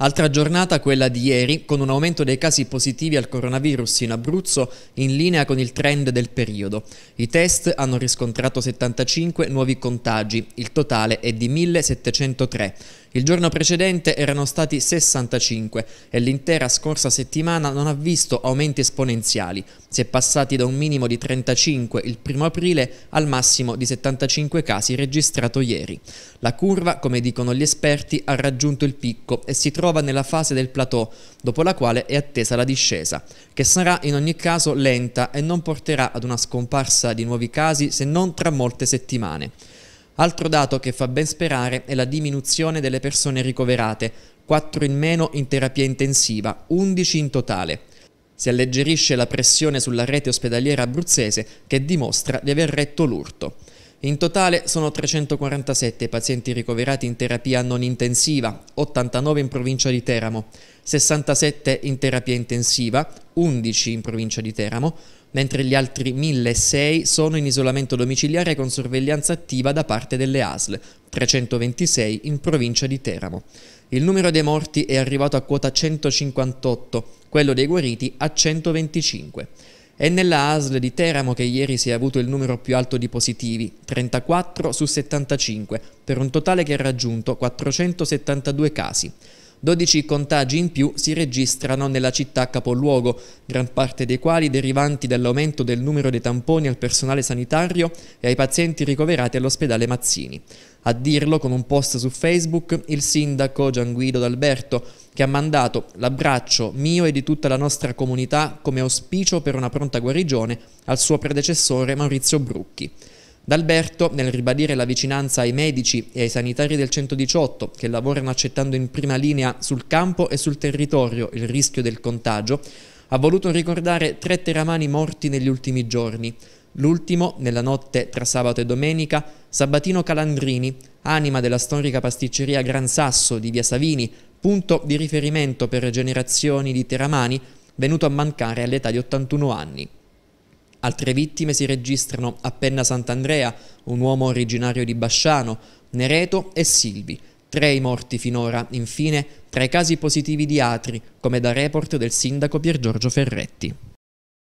Altra giornata quella di ieri, con un aumento dei casi positivi al coronavirus in Abruzzo in linea con il trend del periodo. I test hanno riscontrato 75 nuovi contagi, il totale è di 1703. Il giorno precedente erano stati 65 e l'intera scorsa settimana non ha visto aumenti esponenziali. Si è passati da un minimo di 35 il primo aprile al massimo di 75 casi registrato ieri. La curva, come dicono gli esperti, ha raggiunto il picco e si trova trova nella fase del plateau, dopo la quale è attesa la discesa, che sarà in ogni caso lenta e non porterà ad una scomparsa di nuovi casi se non tra molte settimane. Altro dato che fa ben sperare è la diminuzione delle persone ricoverate, 4 in meno in terapia intensiva, 11 in totale. Si alleggerisce la pressione sulla rete ospedaliera abruzzese che dimostra di aver retto l'urto. In totale sono 347 i pazienti ricoverati in terapia non intensiva, 89 in provincia di Teramo, 67 in terapia intensiva, 11 in provincia di Teramo, mentre gli altri 1.006 sono in isolamento domiciliare con sorveglianza attiva da parte delle ASL, 326 in provincia di Teramo. Il numero dei morti è arrivato a quota 158, quello dei guariti a 125. È nella ASL di Teramo che ieri si è avuto il numero più alto di positivi, 34 su 75, per un totale che ha raggiunto 472 casi. 12 contagi in più si registrano nella città capoluogo, gran parte dei quali derivanti dall'aumento del numero dei tamponi al personale sanitario e ai pazienti ricoverati all'ospedale Mazzini. A dirlo con un post su Facebook il sindaco Gianguido D'Alberto, che ha mandato l'abbraccio mio e di tutta la nostra comunità come auspicio per una pronta guarigione al suo predecessore Maurizio Brucchi. D'Alberto, nel ribadire la vicinanza ai medici e ai sanitari del 118 che lavorano accettando in prima linea sul campo e sul territorio il rischio del contagio, ha voluto ricordare tre teramani morti negli ultimi giorni. L'ultimo, nella notte tra sabato e domenica, Sabatino Calandrini, anima della storica pasticceria Gran Sasso di Via Savini, punto di riferimento per generazioni di teramani, venuto a mancare all'età di 81 anni. Altre vittime si registrano a Penna Sant'Andrea, un uomo originario di Basciano, Nereto e Silvi, tre i morti finora, infine, tra i casi positivi di atri, come da report del sindaco Piergiorgio Ferretti.